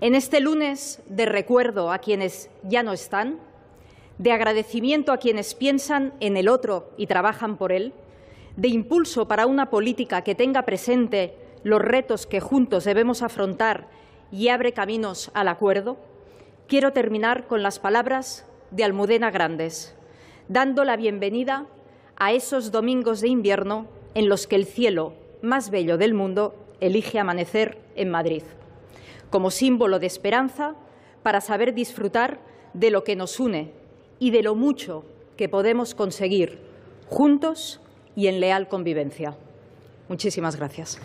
En este lunes de recuerdo a quienes ya no están, de agradecimiento a quienes piensan en el otro y trabajan por él, de impulso para una política que tenga presente los retos que juntos debemos afrontar y abre caminos al acuerdo, quiero terminar con las palabras de Almudena Grandes, dando la bienvenida a esos domingos de invierno en los que el cielo más bello del mundo elige amanecer en Madrid como símbolo de esperanza para saber disfrutar de lo que nos une y de lo mucho que podemos conseguir juntos y en leal convivencia. Muchísimas gracias.